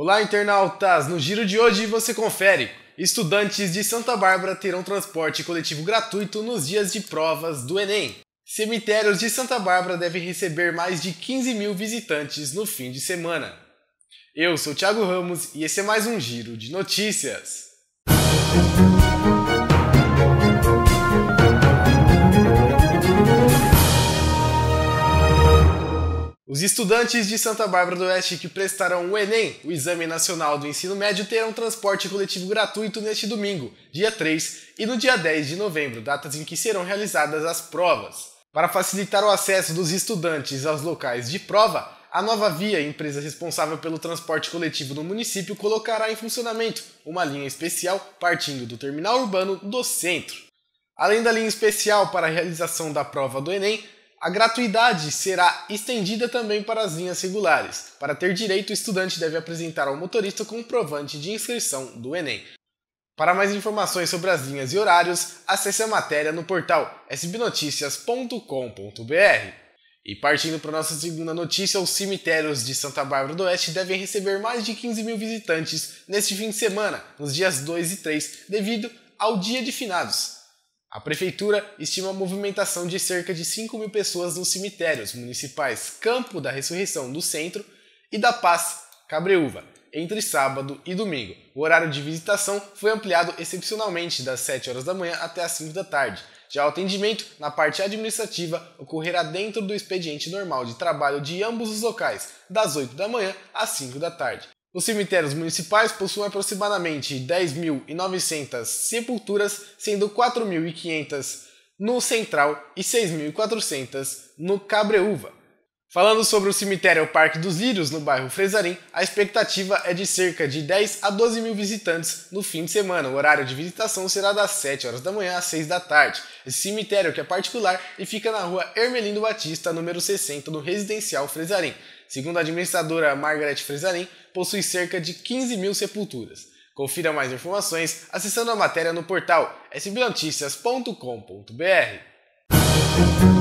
Olá, internautas! No giro de hoje você confere. Estudantes de Santa Bárbara terão transporte coletivo gratuito nos dias de provas do Enem. Cemitérios de Santa Bárbara devem receber mais de 15 mil visitantes no fim de semana. Eu sou Thiago Ramos e esse é mais um giro de notícias. Os estudantes de Santa Bárbara do Oeste que prestarão o Enem, o Exame Nacional do Ensino Médio, terão transporte coletivo gratuito neste domingo, dia 3, e no dia 10 de novembro, datas em que serão realizadas as provas. Para facilitar o acesso dos estudantes aos locais de prova, a Nova Via, empresa responsável pelo transporte coletivo no município, colocará em funcionamento uma linha especial partindo do terminal urbano do centro. Além da linha especial para a realização da prova do Enem, a gratuidade será estendida também para as linhas regulares. Para ter direito, o estudante deve apresentar ao motorista comprovante de inscrição do Enem. Para mais informações sobre as linhas e horários, acesse a matéria no portal sbnoticias.com.br. E partindo para nossa segunda notícia, os cemitérios de Santa Bárbara do Oeste devem receber mais de 15 mil visitantes neste fim de semana, nos dias 2 e 3, devido ao Dia de Finados, a prefeitura estima a movimentação de cerca de 5 mil pessoas nos cemitérios municipais Campo da Ressurreição do Centro e da Paz Cabreúva, entre sábado e domingo. O horário de visitação foi ampliado excepcionalmente das 7 horas da manhã até as 5 da tarde. Já o atendimento na parte administrativa ocorrerá dentro do expediente normal de trabalho de ambos os locais, das 8 da manhã às 5 da tarde. Os cemitérios municipais possuem aproximadamente 10.900 sepulturas, sendo 4.500 no Central e 6.400 no Cabreúva. Falando sobre o cemitério Parque dos Lírios, no bairro Fresarim, a expectativa é de cerca de 10 a 12 mil visitantes no fim de semana. O horário de visitação será das 7 horas da manhã às 6 da tarde. Esse cemitério que é particular e fica na rua Ermelindo Batista, número 60, no residencial Fresarim. Segundo a administradora Margaret Fresarim, possui cerca de 15 mil sepulturas. Confira mais informações acessando a matéria no portal sbnoticias.com.br.